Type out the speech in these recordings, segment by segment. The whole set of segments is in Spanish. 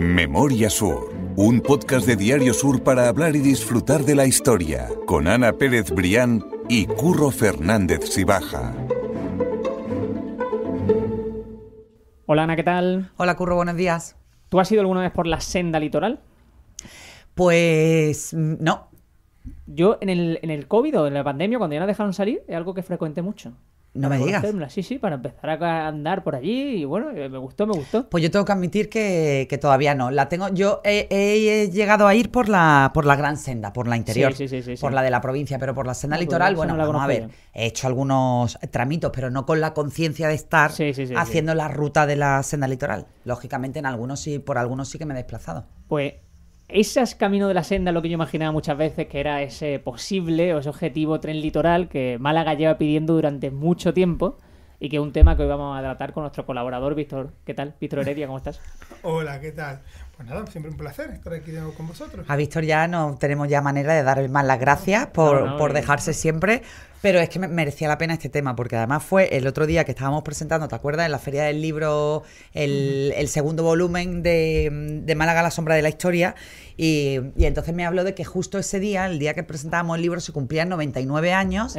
Memoria Sur, un podcast de Diario Sur para hablar y disfrutar de la historia, con Ana Pérez Brián y Curro Fernández Sibaja. Hola Ana, ¿qué tal? Hola Curro, buenos días. ¿Tú has ido alguna vez por la senda litoral? Pues mm, no. Yo en el, COVID o en la pandemia, cuando ya nos dejaron salir, es algo que frecuenté mucho. No me digas. Sí, sí, para empezar a andar por allí y bueno, eh, me gustó, me gustó. Pues yo tengo que admitir que, todavía no. La tengo, yo he, llegado a ir por la, por la gran senda, por la interior, por la de la provincia, pero por la senda pues litoral, bueno, vamos a ver, he hecho algunos tramitos, pero no con la conciencia de estar haciendo la ruta de la senda litoral. Lógicamente en algunos sí, por algunos sí que me he desplazado. Pues ese camino de la senda lo que yo imaginaba muchas veces que era ese posible o ese objetivo tren litoral que Málaga lleva pidiendo durante mucho tiempo y que es un tema que hoy vamos a tratar con nuestro colaborador Víctor. ¿Qué tal? Víctor Heredia, ¿cómo estás? Hola, ¿qué tal? Pues nada, siempre un placer estar aquí con vosotros. A Víctor ya no tenemos ya manera de darle más las gracias por, dejarse siempre, pero es que merecía la pena este tema, porque además fue el otro día que estábamos presentando, ¿te acuerdas? En la Feria del Libro, el, segundo volumen de, de, Málaga, la sombra de la historia, y, entonces me habló de que justo ese día, el día que presentábamos el libro, se cumplían 99 años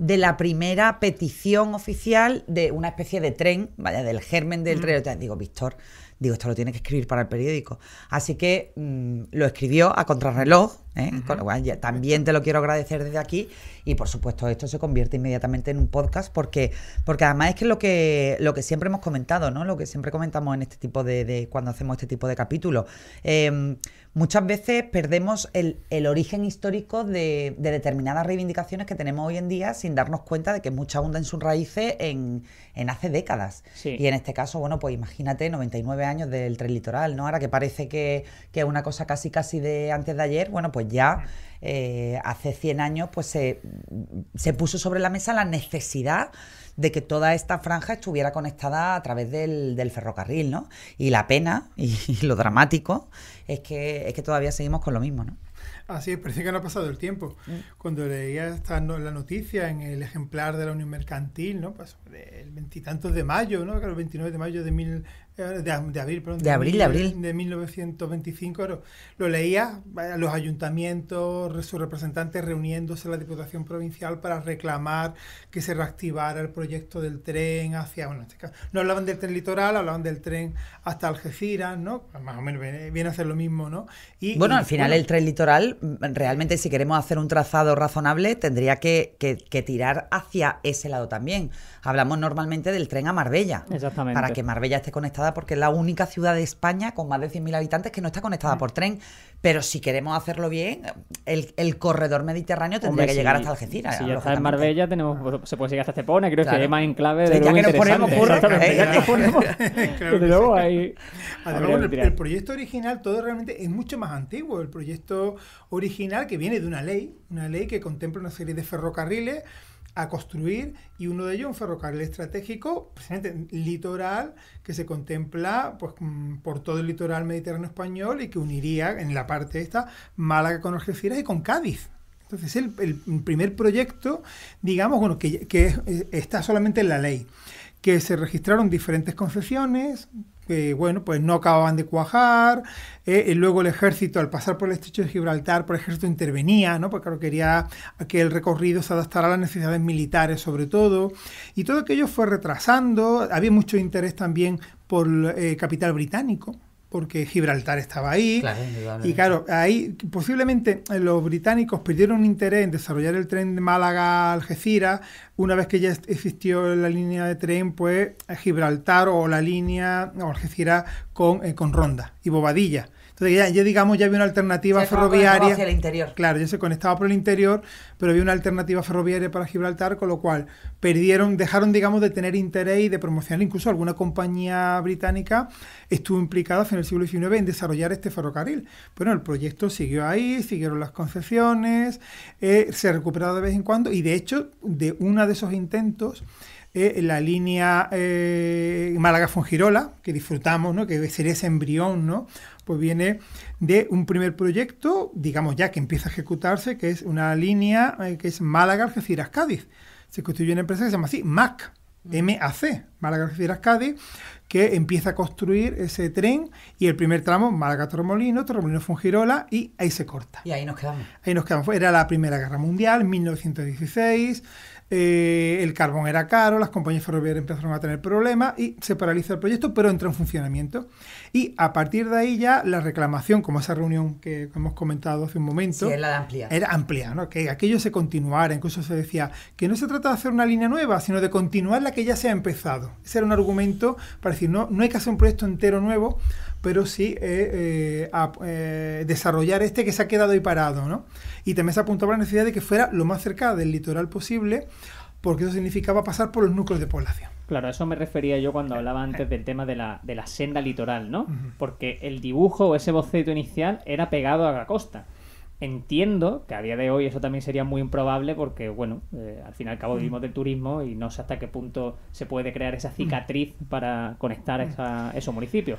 de la primera petición oficial de una especie de tren, vaya, del germen del tren. Digo, Víctor... Digo, esto lo tiene que escribir para el periódico. Así que mm, lo escribió a contrarreloj, ¿eh? Con lo cual también te lo quiero agradecer desde aquí. Y por supuesto, esto se convierte inmediatamente en un podcast porque, porque además es que lo que, lo que siempre hemos comentado, ¿no? Lo que siempre comentamos en este tipo de, cuando hacemos este tipo de capítulos. Eh, muchas veces perdemos el, el origen histórico de, de, determinadas reivindicaciones que tenemos hoy en día sin darnos cuenta de que mucha muchas en sus raíces en, en hace décadas. Y en este caso, bueno, pues imagínate 99 años del tren litoral, ¿no? Ahora que parece que es una cosa casi casi de antes de ayer, bueno, pues ya eh, hace 100 años pues se, se puso sobre la mesa la necesidad de que toda esta franja estuviera conectada a través del, del ferrocarril, ¿no? Y la pena y, lo dramático es que, es que todavía seguimos con lo mismo, ¿no? Así es, parece que no ha pasado el tiempo. Mm. Cuando leía esta, la noticia en el ejemplar de la Unión Mercantil, ¿no? Pues el veintitantos de mayo, ¿no? El 29 de mayo de mil... Eh, de, abril, perdón. De, abril, de 1925, lo, leía a los ayuntamientos, sus representantes reuniéndose en la Diputación Provincial para reclamar que se reactivara el proyecto del tren hacia... Bueno, este no hablaban del tren litoral, hablaban del tren hasta Algeciras, ¿no? Pues, más o menos viene, a ser lo mismo, ¿no? Y, bueno, al final el tren litoral realmente si queremos hacer un trazado razonable tendría que, tirar hacia ese lado también. Hablamos normalmente del tren a Marbella. Para que Marbella esté conectada porque es la única ciudad de España con más de 100.000 habitantes que no está conectada por tren. Pero si queremos hacerlo bien, el, el corredor mediterráneo tendría que llegar hasta Algeciras. Si ya en Marbella, tenemos, pues, se puede seguir hasta Cepona. creo que es más enclave de sí, Ya que nos ponemos curro, el, proyecto original todo realmente es mucho más antiguo. El proyecto original que viene de una ley, una ley que contempla una serie de ferrocarriles a construir y uno de ellos un ferrocarril estratégico precisamente litoral que se contempla pues, mm, por todo el litoral mediterráneo español y que uniría en la parte esta Málaga con Algeciras y con Cádiz. Entonces el, el primer proyecto, digamos, bueno, que, que está solamente en la ley, que se registraron diferentes concesiones, bueno, pues no acababan de cuajar, eh, y luego el ejército al pasar por el estrecho de Gibraltar, por ejército intervenía, ¿no? porque claro, quería que el recorrido se adaptara a las necesidades militares sobre todo, y todo aquello fue retrasando, había mucho interés también por el eh, capital británico, porque Gibraltar estaba ahí. y claro, ahí posiblemente los británicos perdieron interés en desarrollar el tren de Málaga a Algeciras. Una vez que ya existió la línea de tren, pues Gibraltar o la línea Algeciras con, eh, con Ronda y Bobadilla. Entonces ya, digamos, ya había una alternativa ferroviaria. el interior. Claro, ya se conectaba por el interior, pero había una alternativa ferroviaria para Gibraltar, con lo cual perdieron, dejaron, digamos, de tener interés y de promocionar. Incluso alguna compañía británica estuvo implicada en el siglo XIX en desarrollar este ferrocarril. Bueno, el proyecto siguió ahí, siguieron las concesiones, eh, se recuperaba de vez en cuando y de hecho, de uno de esos intentos, la línea eh, málaga Fungirola, que disfrutamos, ¿no? que sería ese embrión, ¿no? pues viene de un primer proyecto, digamos ya que empieza a ejecutarse, que es una línea eh, que es Málaga-Algeciras-Cádiz. Se construye una empresa que se llama así, MAC, M-A-C, mm. Málaga Algeciras Cádiz, que empieza a construir ese tren y el primer tramo, Málaga Torremolino, Torremolino Fungirola y ahí se corta. Y ahí nos quedamos. Ahí nos quedamos. Era la Primera Guerra Mundial, 1916, eh, el carbón era caro, las compañías ferroviarias empezaron a tener problemas y se paralizó el proyecto, pero entra en funcionamiento. Y a partir de ahí ya la reclamación, como esa reunión que hemos comentado hace un momento, era, amplia, que aquello se continuara, incluso se decía que no se trata de hacer una línea nueva, sino de continuar la que ya se ha empezado. Ese era un argumento para decir, no, no hay que hacer un proyecto entero nuevo, pero sí eh, eh, a, eh, desarrollar este que se ha quedado ahí parado, ¿no? Y también se apuntaba la necesidad de que fuera lo más cerca del litoral posible, porque eso significaba pasar por los núcleos de población. Claro, a eso me refería yo cuando hablaba antes del tema de la, de la senda litoral, ¿no? Porque el dibujo o ese boceto inicial era pegado a la costa. Entiendo que a día de hoy eso también sería muy improbable porque, bueno, al fin y al cabo vivimos del turismo y no sé hasta qué punto se puede crear esa cicatriz para conectar esos municipios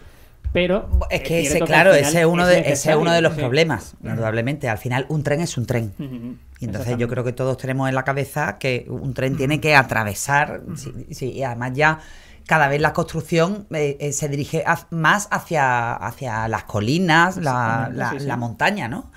pero... Es eh, que ese, claro, ese es uno, de, ese uno de los problemas, indudablemente. Al final, un tren es un tren. Y entonces yo creo que todos tenemos en la cabeza que un tren tiene que atravesar, y además ya cada vez la construcción eh, eh, se dirige más hacia, hacia las colinas, la, montaña, ¿no?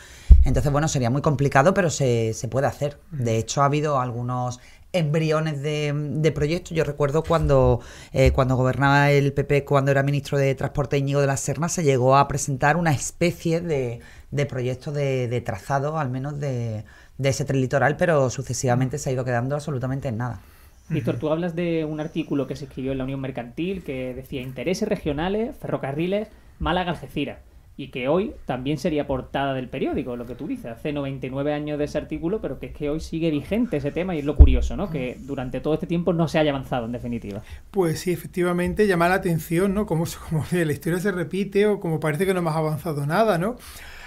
Entonces, bueno, sería muy complicado, pero se, se puede hacer. De hecho, ha habido algunos embriones de, proyectos. Yo recuerdo cuando, eh, cuando gobernaba el PP, cuando era ministro de Transporte Íñigo de la Serna, se llegó a presentar una especie de, de proyecto de, trazado, al menos de, ese tren litoral, pero sucesivamente se ha ido quedando absolutamente en nada. Víctor, tú hablas de un artículo que se escribió en la Unión Mercantil que decía intereses regionales, ferrocarriles, Málaga-Algeciras y que hoy también sería portada del periódico, lo que tú dices, hace 99 años de ese artículo, pero que es que hoy sigue vigente ese tema y es lo curioso, ¿no? Que durante todo este tiempo no se haya avanzado en definitiva. Pues sí, efectivamente llama la atención, ¿no? Como, como la historia se repite o como parece que no hemos avanzado nada, ¿no?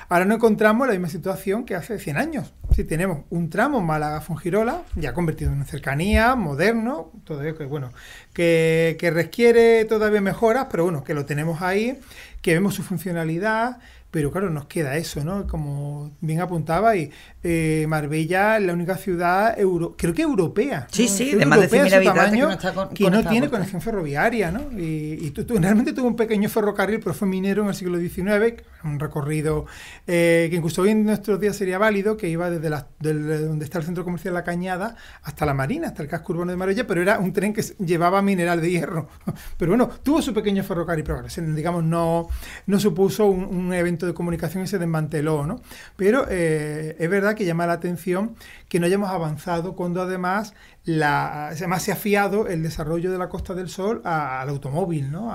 Ahora no encontramos la misma situación que hace 100 años. Si tenemos un tramo Málaga-Fongirola, ya convertido en una cercanía, moderno, todavía que, bueno, que, que requiere todavía mejoras, pero bueno, que lo tenemos ahí que vemos su funcionalidad, pero claro, nos queda eso, ¿no? Como bien apuntaba, y eh, Marbella es la única ciudad, euro, creo que europea. Sí, sí, de más de 100.000 habitantes que no, que no tiene conexión ferroviaria, ¿no? Y, y realmente tuvo un pequeño ferrocarril, pero fue minero en el siglo XIX, un recorrido eh, que incluso hoy en nuestros días sería válido, que iba desde la, donde está el centro comercial La Cañada hasta la Marina, hasta el casco urbano de Marbella, pero era un tren que llevaba mineral de hierro. Pero bueno, tuvo su pequeño ferrocarril, pero digamos, no, no supuso un evento de comunicación y se desmanteló, ¿no? Pero eh, es verdad que llama la atención que no hayamos avanzado cuando además, se ha fiado el desarrollo de la Costa del Sol al automóvil, ¿no?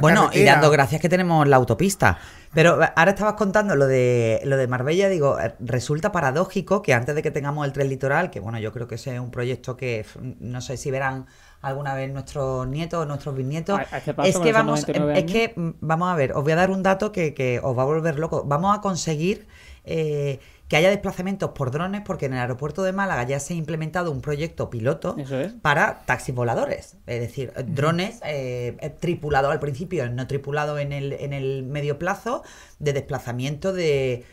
bueno, y dando gracias que tenemos la autopista pero ahora estabas contando lo de, lo de Marbella, digo, eh, resulta paradójico que antes de que tengamos el tren litoral, que bueno, yo creo que ese es un proyecto que no sé si verán alguna vez nuestros nietos o nuestros bisnietos. Este es que vamos, es que mm, vamos a ver, os voy a dar un dato que, os va a volver loco. Vamos a conseguir eh, que haya desplazamientos por drones, porque en el aeropuerto de Málaga ya se ha implementado un proyecto piloto para taxis voladores, es decir, drones eh, eh tripulado al principio, no tripulados en el, en el medio plazo de desplazamiento de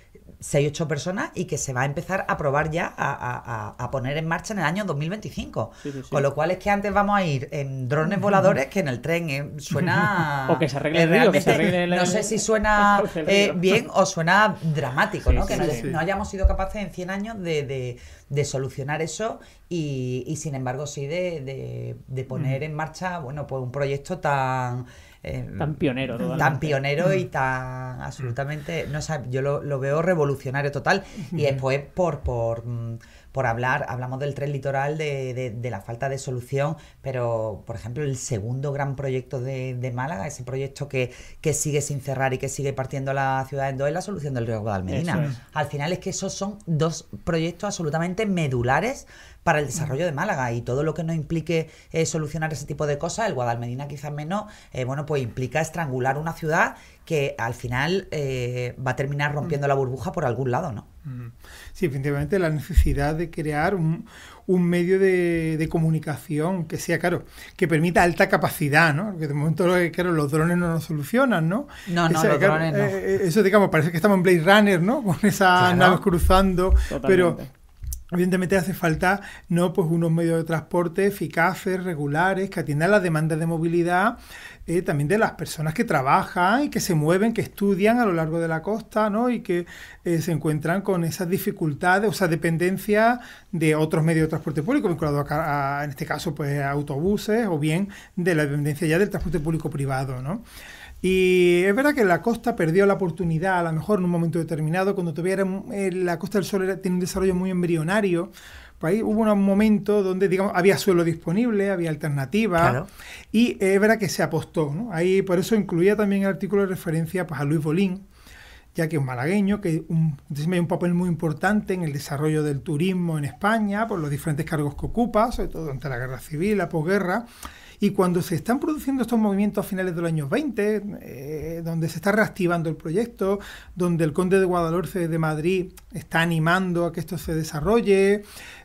6-8 personas y que se va a empezar a probar ya a, poner en marcha en el año 2025. Con lo cual es que antes vamos a ir en drones voladores que en el tren. ¿eh? suena. o que se arregle el No sé si suena eh, bien o suena dramático, ¿no? que no, hayamos sido capaces en 100 años de, solucionar eso y, sin embargo sí de, poner en marcha, bueno, pues un proyecto tan. Em, tan pionero. Tan pionero y mm. tan absolutamente, no sé, yo lo, veo revolucionario total. Y después por, por mm, por hablar, hablamos del tren litoral, de, de, la falta de solución, pero por ejemplo el segundo gran proyecto de, Málaga, ese proyecto que, sigue sin cerrar y que sigue partiendo la ciudad en dos, es la solución del río Guadalmedina. Al final es que esos son dos proyectos absolutamente medulares para el desarrollo de Málaga y todo lo que no implique eh, solucionar ese tipo de cosas, el Guadalmedina quizás menos, eh, bueno, pues implica estrangular una ciudad que al final eh, va a terminar rompiendo mm. la burbuja por algún lado, ¿no? Mm. Sí, efectivamente, la necesidad de crear un, un medio de, comunicación que sea, claro, que permita alta capacidad, ¿no? Porque de momento, claro, los drones no nos solucionan, ¿no? No, no, los drones no. Eh, eh, eso, digamos, parece que estamos en Blade Runner, ¿no? Con esas naves cruzando, pero Evidentemente hace falta ¿no? pues unos medios de transporte eficaces, regulares, que atiendan las demandas de movilidad eh, también de las personas que trabajan y que se mueven, que estudian a lo largo de la costa ¿no? y que eh, se encuentran con esas dificultades, o esa dependencia de otros medios de transporte público, vinculados a, en este caso pues, a autobuses o bien de la dependencia ya del transporte público privado. ¿no? Y es verdad que la costa perdió la oportunidad, a lo mejor en un momento determinado, cuando todavía eh, la costa del sol tiene un desarrollo muy embrionario. Pues ahí hubo un momento donde, digamos, había suelo disponible, había alternativa, y es verdad que se apostó, ¿no? Ahí por eso incluía también el artículo de referencia pues, a Luis Bolín, ya que es malagueño, que un, desempeña un papel muy importante en el desarrollo del turismo en España, por los diferentes cargos que ocupa, sobre todo durante la guerra civil, la posguerra. Y cuando se están produciendo estos movimientos a finales de los años 20, eh, donde se está reactivando el proyecto, donde el conde de Guadalhorce de Madrid está animando a que esto se desarrolle,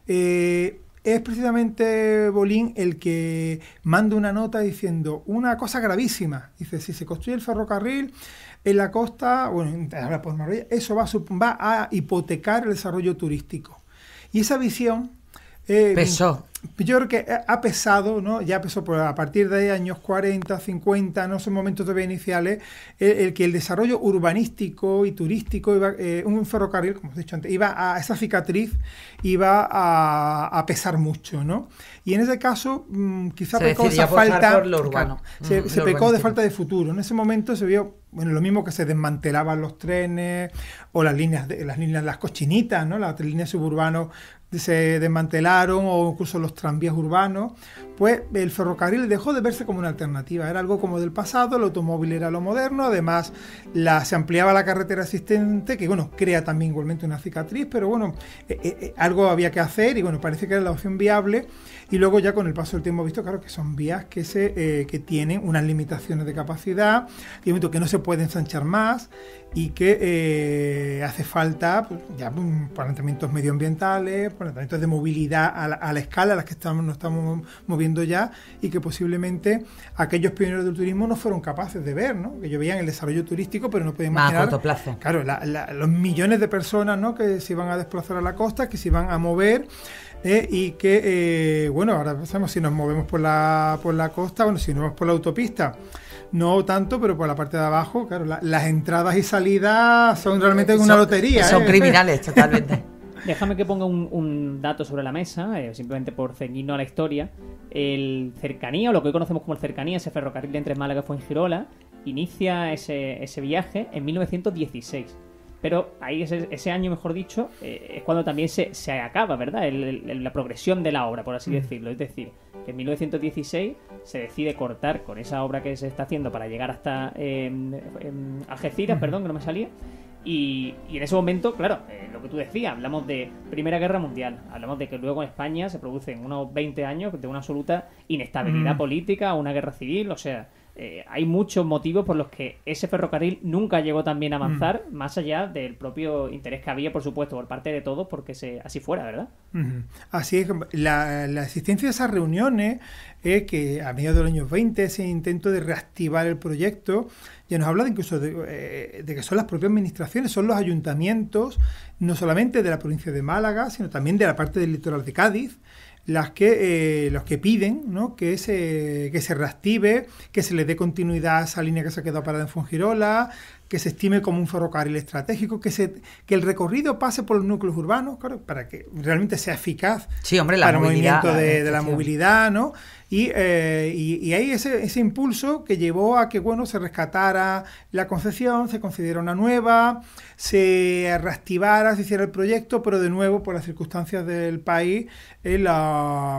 eh, es precisamente Bolín el que manda una nota diciendo una cosa gravísima. Dice, si se construye el ferrocarril, en la costa, bueno, ahora por eso va a, hipotecar el desarrollo turístico. Y esa visión... Eh, yo creo que ha pesado, Ya pesó por, a partir de años 40, 50, no son momentos todavía iniciales, el, que el desarrollo urbanístico y turístico, eh, un ferrocarril, como os he dicho antes, iba a esa cicatriz, iba a, pesar mucho, ¿no? Y en ese caso, mm, quizás pecó falta. se pecó de falta de futuro. En ese momento se vio bueno, lo mismo que se desmantelaban los trenes o las líneas, de, las líneas, las cochinitas, ¿no? Las líneas suburbanas se desmantelaron o incluso los tranvías urbanos, pues el ferrocarril dejó de verse como una alternativa, era algo como del pasado, el automóvil era lo moderno, además se ampliaba la carretera existente, que bueno, crea también igualmente una cicatriz, pero bueno, eh, eh, eh, algo había que hacer y bueno, parece que era la opción viable. Y luego ya con el paso del tiempo he visto, claro, que son vías que, se, eh, que tienen unas limitaciones de capacidad, que no se pueden ensanchar más y que eh, hace falta pues, ya pues, planteamientos medioambientales, planteamientos de movilidad a la, escala a la que estamos, nos estamos moviendo ya y que posiblemente aquellos pioneros del turismo no fueron capaces de ver, ¿no? que ellos veían el desarrollo turístico pero no podían imaginar... a corto plazo. Claro, los millones de personas ¿no? que se iban a desplazar a la costa, que se iban a mover ¿eh? y que, eh, bueno, ahora pensamos si nos movemos por la, costa, bueno, si nos movemos por la autopista, no tanto, pero por la parte de abajo, claro, las entradas y salidas son realmente una lotería. Son ¿eh? criminales, totalmente. Déjame que ponga un, dato sobre la mesa, simplemente por ceñirnos a la historia. El cercanía, o lo que hoy conocemos como el cercanía, ese ferrocarril entre Málaga en Fuengirola, inicia ese, ese viaje en 1916 pero ahí ese, año, mejor dicho, eh, es cuando también se, se acaba, ¿verdad? la progresión de la obra, por así mm. decirlo. Es decir, que en 1916 se decide cortar con esa obra que se está haciendo para llegar hasta em, em, Algeciras, mm. perdón, que no me salía. Y, en ese momento, claro, eh, lo que tú decías, hablamos de Primera Guerra Mundial, hablamos de que luego en España se producen unos 20 años de una absoluta inestabilidad mm. política, una guerra civil, o sea, eh, hay muchos motivos por los que ese ferrocarril nunca llegó también a mm. avanzar, más allá del propio interés que había, por supuesto, por parte de todos, porque así fuera, ¿verdad? Así es, la, existencia de esas reuniones, que a mediados de los años 20, ese intento de reactivar el proyecto, ya nos habla incluso eh, de, que son las propias administraciones, son los ayuntamientos, no solamente de la provincia de Málaga, sino también de la parte del litoral de Cádiz, las que, eh, los que piden ¿no? que, se, que se reactive, que se le dé continuidad a esa línea que se ha quedado parada en Fungirola, que se estime como un ferrocarril estratégico, que, se, que el recorrido pase por los núcleos urbanos, claro, para que realmente sea eficaz para el movimiento de, la movilidad, ¿no? Y, eh, ahí ese, impulso que llevó a que, bueno, se rescatara la concesión, se concediera una nueva, se reactivara, se hiciera el proyecto, pero de nuevo, por las circunstancias del país, eh,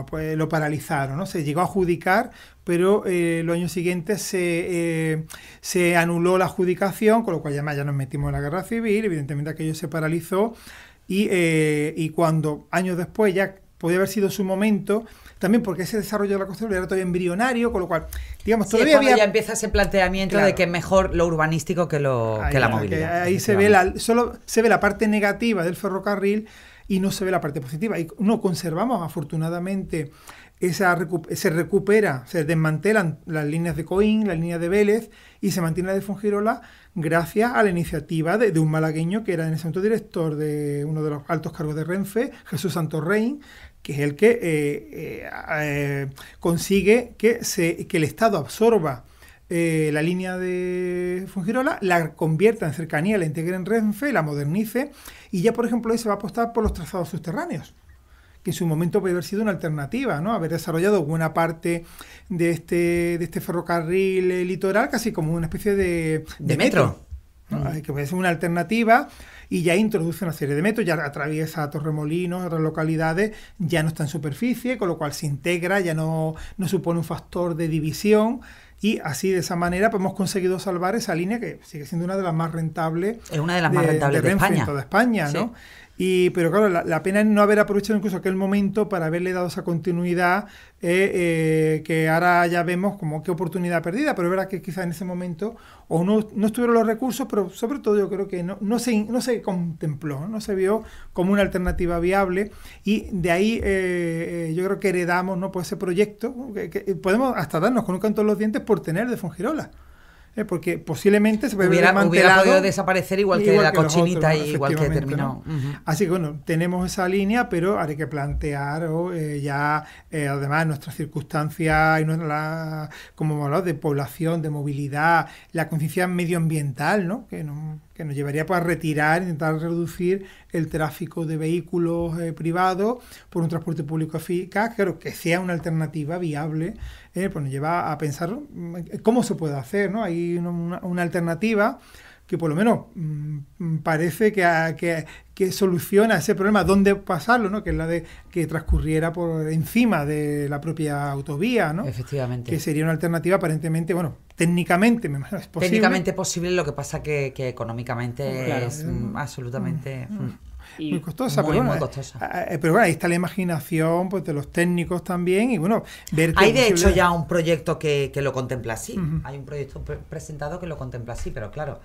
pues, lo paralizaron, ¿no? Se llegó a adjudicar pero eh, los años siguientes eh, se, anuló la adjudicación, con lo cual ya, ya nos metimos en la guerra civil, evidentemente aquello se paralizó y, eh, y cuando años después ya podía haber sido su momento, también porque ese desarrollo de la construcción era todavía embrionario, con lo cual, digamos, todavía sí, había... ya empieza ese planteamiento de que es mejor lo urbanístico que, lo, la movilidad. ahí se ve solo se ve la parte negativa del ferrocarril y no se ve la parte positiva. Y no conservamos, afortunadamente, esa se recupera, se desmantelan las líneas de Coín, las líneas de Vélez y se mantiene la de Fungirola gracias a la iniciativa de, un malagueño que era en ese momento director de uno de los altos cargos de Renfe, Jesús Santorrein, que es el que eh, eh, eh, consigue que, que el Estado absorba la línea de Fungirola, la convierta en cercanía, la integre en Renfe, la modernice y ya, por ejemplo, ahí se va a apostar por los trazados subterráneos que en su momento puede haber sido una alternativa, ¿no? Haber desarrollado buena parte de este, de este ferrocarril eh, litoral casi como una especie de... De, metro. Mm. Que puede ser una alternativa y ya introduce una serie de metros, ya atraviesa Torremolinos, otras localidades, ya no está en superficie, con lo cual se integra, ya no, no supone un factor de división. Y así, de esa manera, pues hemos conseguido salvar esa línea que sigue siendo una de las más rentables. Es una de las más rentables de, España. toda España, ¿no? Y, pero claro, la, pena es no haber aprovechado incluso aquel momento para haberle dado esa continuidad eh, eh, que ahora ya vemos como qué oportunidad perdida, pero es verdad que quizás en ese momento o no, no, estuvieron los recursos, pero sobre todo yo creo que no, no, se, no se contempló, no se vio como una alternativa viable y de ahí eh, yo creo que heredamos ¿no? Por pues ese proyecto, que, podemos hasta darnos con un canto de los dientes por tener de Fongirola. Eh, porque posiblemente se hubiera, hubiera desaparecer igual que la cochinita y igual que terminó. Así que bueno, tenemos esa línea, pero hay que plantear eh, ya, eh, además, nuestras circunstancias, y nuestra, como hemos de población, de movilidad, la conciencia medioambiental, ¿no? Que no que nos llevaría para a retirar, intentar reducir el tráfico de vehículos eh, privados por un transporte público eficaz, claro, que sea una alternativa viable, eh, pues nos lleva a pensar mm, cómo se puede hacer, ¿no? Hay una alternativa que por lo menos mm, mm, parece ah, que, que, soluciona ese problema, dónde pasarlo, ¿no? que es la de que transcurriera por encima de la propia autovía, ¿no? Efectivamente. Que sería una alternativa aparentemente, bueno, técnicamente me es posible. Técnicamente posible, lo que pasa que, que económicamente es mm, absolutamente... muy costosa, muy, pero, costosa. Eh, eh, pero bueno, ahí está la imaginación pues, de los técnicos también y bueno, ver Hay de hecho ya un proyecto que, lo contempla así, hay un proyecto presentado que lo contempla así, pero claro,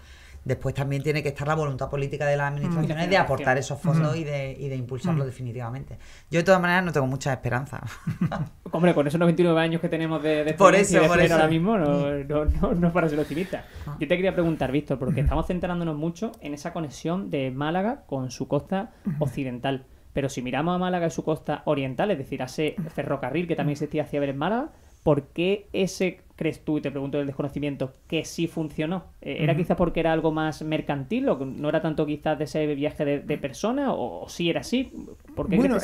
Después también tiene que estar la voluntad política de las mm, administraciones de aportar esos fondos mm. y de, y impulsarlos mm. definitivamente. Yo de todas maneras no tengo mucha esperanza. Hombre, con esos 99 años que tenemos de, de por eso, de por ahora mismo, no, no, para ser optimista. Ah. Yo te quería preguntar, Víctor, porque estamos centrándonos mucho en esa conexión de Málaga con su costa occidental. Pero si miramos a Málaga y su costa oriental, es decir, a ese ferrocarril que también existía hacia en Málaga, ¿por qué ese crees tú, y te pregunto del desconocimiento, que sí funcionó? Eh, ¿Era quizás porque era algo más mercantil o no era tanto quizás de ese viaje de, personas? persona o, sí era así? bueno,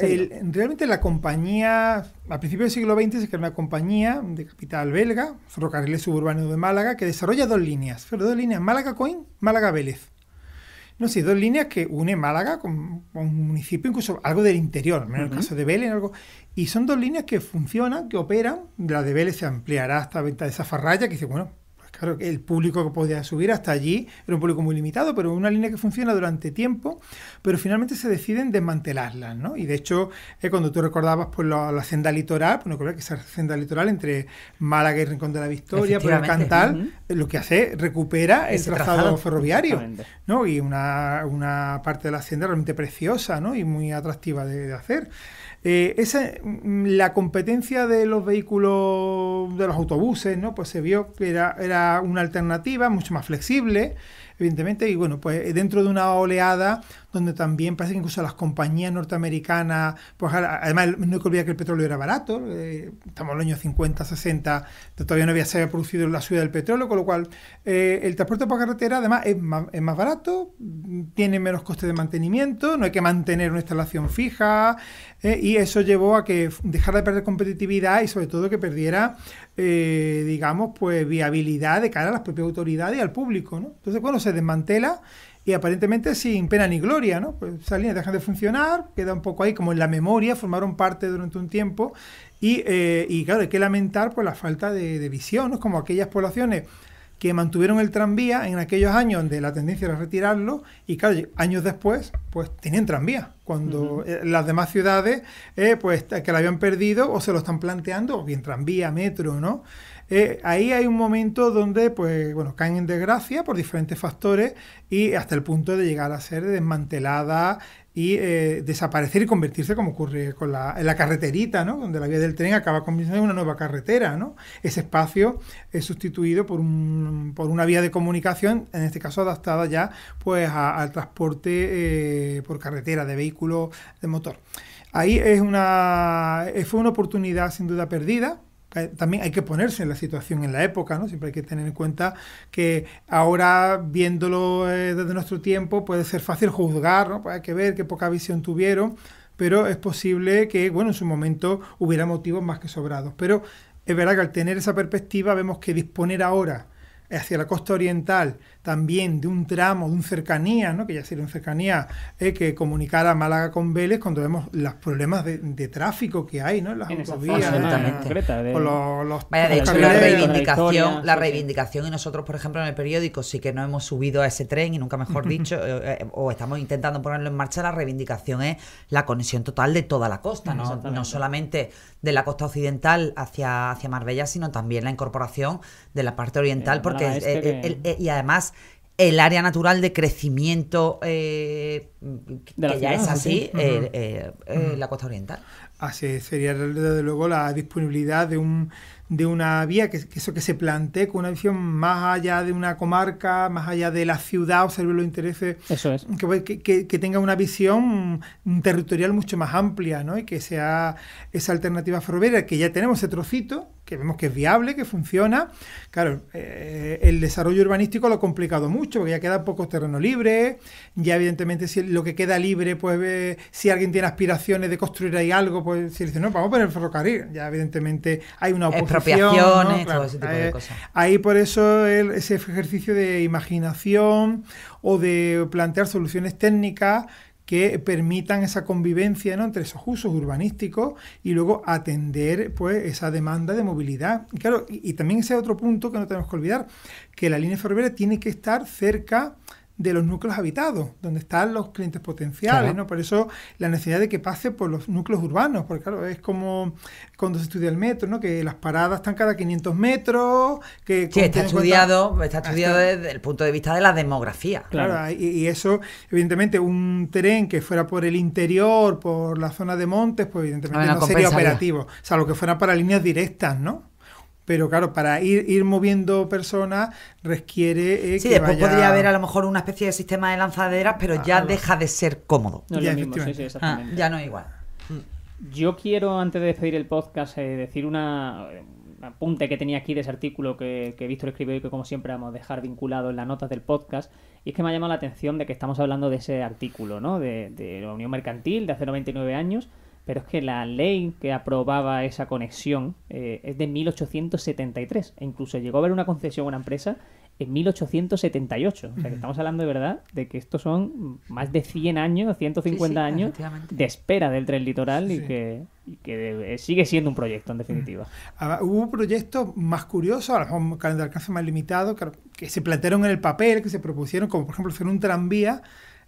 realmente la compañía, a principios del siglo XX se creó una compañía de capital belga, Ferrocarriles Suburbano de Málaga, que desarrolla dos líneas, pero dos líneas, Málaga-Coin, Málaga-Vélez. No sé, dos líneas que une Málaga con, un municipio, incluso algo del interior, en el caso de Vélez, algo, y son dos líneas que funcionan, que operan. La de Vélez se ampliará hasta venta de Zafarraya, que dice, bueno, pues claro, el público que podía subir hasta allí era un público muy limitado, pero una línea que funciona durante tiempo, pero finalmente se deciden desmantelarlas, ¿no? Y de hecho, eh, cuando tú recordabas pues, la, senda litoral, pues, no creo que esa senda litoral entre Málaga y Rincón de la Victoria, pero Cantal, eh, lo que hace, recupera el trazado, ferroviario, ¿no? Y una, una, parte de la senda realmente preciosa, ¿no? Y muy atractiva de, de hacer. Eh, esa, mm, la competencia de los vehículos, de los autobuses, ¿no? Pues se vio que era, era una alternativa mucho más flexible, evidentemente, y bueno, pues dentro de una oleada donde también parece que incluso las compañías norteamericanas, pues, además no hay que olvidar que el petróleo era barato, eh, estamos en los años 50, 60, todavía no había, se había producido la ciudad del petróleo, con lo cual eh, el transporte por carretera además es más, barato, tiene menos costes de mantenimiento, no hay que mantener una instalación fija, eh, y eso llevó a que dejara de perder competitividad y sobre todo que perdiera, digamos, pues viabilidad de cara a las propias autoridades y al público, Entonces, cuando se desmantela, y aparentemente sin pena ni gloria, ¿no? Pues esas líneas dejan de funcionar, queda un poco ahí como en la memoria, formaron parte durante un tiempo y, eh, claro, hay que lamentar por la falta de, visión, Como aquellas poblaciones que mantuvieron el tranvía en aquellos años donde la tendencia era retirarlo y claro, años después pues tienen tranvía, cuando eh, las demás ciudades eh, pues que la habían perdido o se lo están planteando, o bien tranvía, metro, ¿no? Eh, ahí hay un momento donde, pues, caen en desgracia por diferentes factores y hasta el punto de llegar a ser desmantelada y eh, desaparecer y convertirse como ocurre con la, en la carreterita, ¿no? Donde la vía del tren acaba convirtiéndose en una nueva carretera, Ese espacio es sustituido por, una vía de comunicación, en este caso adaptada ya pues al transporte eh, por carretera de vehículos de motor. Ahí es fue una oportunidad sin duda perdida, eh, también hay que ponerse en la situación, en la época, ¿no? Siempre hay que tener en cuenta que ahora, viéndolo eh, desde nuestro tiempo, puede ser fácil juzgar, ¿no? Pues hay que ver qué poca visión tuvieron, pero es posible que, bueno, en su momento hubiera motivos más que sobrados. Pero es verdad que al tener esa perspectiva vemos que disponer ahora hacia la costa oriental también de un tramo, de un cercanía, ¿no? que ya sería un cercanía eh, que comunicara Málaga con Vélez cuando vemos los problemas de, tráfico que hay ¿no? en las autovías. la reivindicación, y nosotros, por ejemplo, en el periódico sí que no hemos subido a ese tren y nunca mejor dicho, eh, eh, o estamos intentando ponerlo en marcha, la reivindicación es la conexión total de toda la costa, ¿no? solamente de la costa occidental hacia, hacia Marbella, sino también la incorporación de la parte oriental, porque y además el área natural de crecimiento eh, que ya es así, eh, eh, la costa oriental. Así sería desde luego la disponibilidad de un de una vía que, eso que se plantee con una visión más allá de una comarca, más allá de la ciudad, observe los intereses, eso es. Pues, que, tenga una visión territorial mucho más amplia, ¿no? Y que sea esa alternativa ferroviaria que ya tenemos ese trocito, que vemos que es viable, que funciona. Claro, eh, el desarrollo urbanístico lo ha complicado mucho, porque ya quedan pocos terrenos libres, ya evidentemente si lo que queda libre, pues eh, si alguien tiene aspiraciones de construir ahí algo, pues si dice, no, vamos a poner el ferrocarril, ya evidentemente hay una oposición. Expropiaciones, ese tipo de eh, cosas. Ahí por eso el, ese ejercicio de imaginación o de plantear soluciones técnicas que permitan esa convivencia ¿no? entre esos usos urbanísticos y luego atender pues, esa demanda de movilidad. Y, claro, y, y también ese otro punto que no tenemos que olvidar, que la línea ferroviaria tiene que estar cerca de los núcleos habitados, donde están los clientes potenciales, ¿no? Por eso la necesidad de que pase por los núcleos urbanos, porque claro, es como cuando se estudia el metro, ¿no? Que las paradas están cada 500 metros, que... está ah, estudiado, está estudiado desde el punto de vista de la demografía. Claro, Y, eso, evidentemente, un tren que fuera por el interior, por la zona de montes, pues evidentemente no, sería operativo, salvo que fuera para líneas directas, ¿no? Pero claro, para ir, ir moviendo personas requiere eh, sí, después podría haber a lo mejor una especie de sistema de lanzaderas, pero ya deja de ser cómodo. No es ya, lo mismo, sí, sí, ah, exactamente. ya no es igual. Yo quiero, antes de despedir el podcast, eh, decir una un apunte que tenía aquí de ese artículo que, he Víctor escribió y que como siempre vamos a dejar vinculado en las notas del podcast. Y es que me ha llamado la atención de que estamos hablando de ese artículo, ¿no? de la Unión Mercantil de hace 99 años pero es que la ley que aprobaba esa conexión eh, es de 1873 e incluso llegó a haber una concesión a una empresa en 1878. O sea que estamos hablando de verdad de que estos son más de 100 años, 150 años de espera del tren litoral y que, sigue siendo un proyecto en definitiva. hubo proyectos más curiosos, a lo mejor de alcance más limitado, que, que se plantearon en el papel, que se propusieron, como por ejemplo hacer un tranvía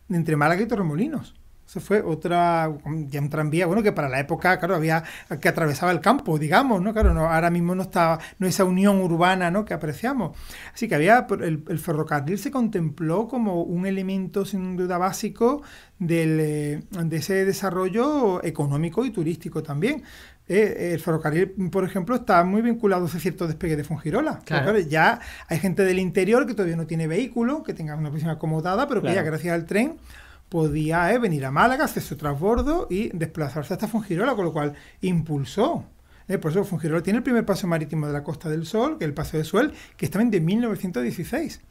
entre Málaga y Torremolinos se fue otra, um, ya un tranvía, bueno, que para la época, claro, había que atravesaba el campo, digamos, ¿no? Claro, no, ahora mismo no estaba, no esa unión urbana, ¿no? Que apreciamos. Así que había, el, ferrocarril se contempló como un elemento sin duda básico del, eh, de ese desarrollo económico y turístico también. Eh, el ferrocarril, por ejemplo, está muy vinculado a ese cierto despegue de fungirola Claro. ya hay gente del interior que todavía no tiene vehículo, que tenga una posición acomodada, pero que ya gracias al tren podía eh, venir a Málaga, su trasbordo y desplazarse hasta Fungirola, con lo cual impulsó. Eh, por eso Fungirola tiene el primer paso marítimo de la Costa del Sol, que es el Paso de Suel, que está de 1916.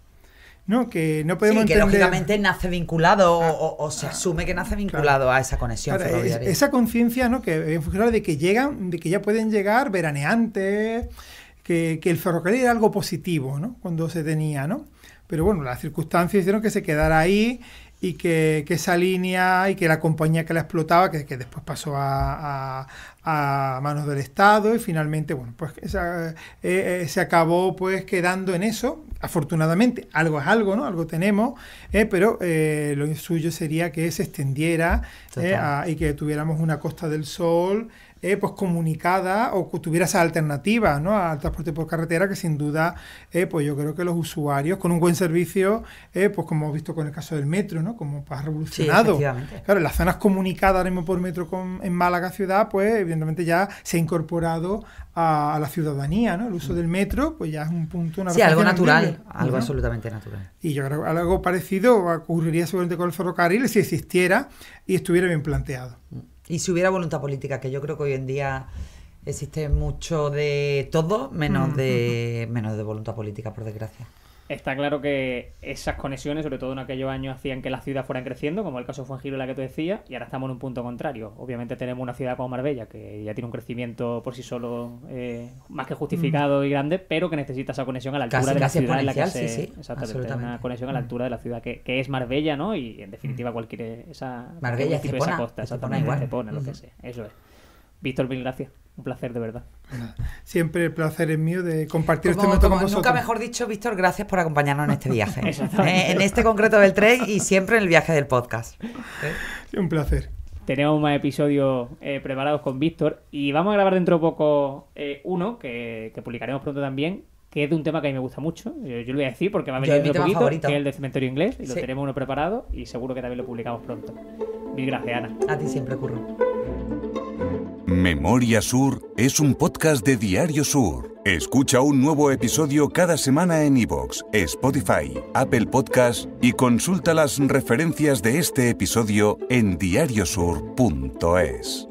No, que no podemos que lógicamente nace vinculado o, se ah, asume que nace vinculado a esa conexión ferroviaria. esa conciencia, ¿no? Que eh, en de que llegan, de que ya pueden llegar veraneantes, que, que, el ferrocarril era algo positivo, ¿no? Cuando se tenía, ¿no? Pero bueno, las circunstancias hicieron que se quedara ahí y que, esa línea y que la compañía que la explotaba, que, después pasó a, manos del Estado y finalmente, bueno, pues eh, eh, se acabó pues quedando en eso. Afortunadamente, algo es algo, ¿no? Algo tenemos, eh, pero lo suyo sería que se extendiera y que tuviéramos una Costa del Sol eh, pues comunicada o tuviera esa alternativa, ¿no? al transporte por carretera que sin duda eh, pues yo creo que los usuarios con un buen servicio eh, pues como hemos visto con el caso del metro ¿no? como ha revolucionado claro en las zonas comunicadas por metro en Málaga ciudad pues evidentemente ya se ha incorporado a, la ciudadanía ¿no? el uso mm. del metro pues ya es un punto una sí algo natural algo absolutamente natural y yo creo que algo parecido ocurriría seguramente con el ferrocarril si existiera y estuviera bien planteado mm. Y si hubiera voluntad política, que yo creo que hoy en día existe mucho de todo menos, mm. de, menos de voluntad política, por desgracia. Está claro que esas conexiones, sobre todo en aquellos años, hacían que la ciudad fuera creciendo, como el caso de en la que tú decía y ahora estamos en un punto contrario. Obviamente tenemos una ciudad como Marbella, que ya tiene un crecimiento por sí solo eh, más que justificado mm. y grande, pero que necesita esa conexión a la altura de la ciudad en la que se... una conexión a la altura de la ciudad que, es Marbella, ¿no? Y en definitiva mm. cualquier esa... Marbella, esa costa, igual. lo que mm. sea, eso es. Víctor, mil gracias. Un placer, de verdad. Siempre el placer es mío de compartir este momento con vosotros. Nunca mejor dicho, Víctor, gracias por acompañarnos en este viaje. Eh, en este concreto del tren y siempre en el viaje del podcast. Un placer. Tenemos más episodios eh, preparados con Víctor y vamos a grabar dentro de poco eh, uno que, publicaremos pronto también, que es de un tema que a mí me gusta mucho. Yo, lo voy a decir porque va a venir un poquito, el de Cementerio Inglés, y lo tenemos uno preparado y seguro que también lo publicamos pronto. Mil gracias, Ana. A ti siempre, Curro. Memoria Sur es un podcast de Diario Sur. Escucha un nuevo episodio cada semana en iVoox, Spotify, Apple Podcast y consulta las referencias de este episodio en diariosur.es.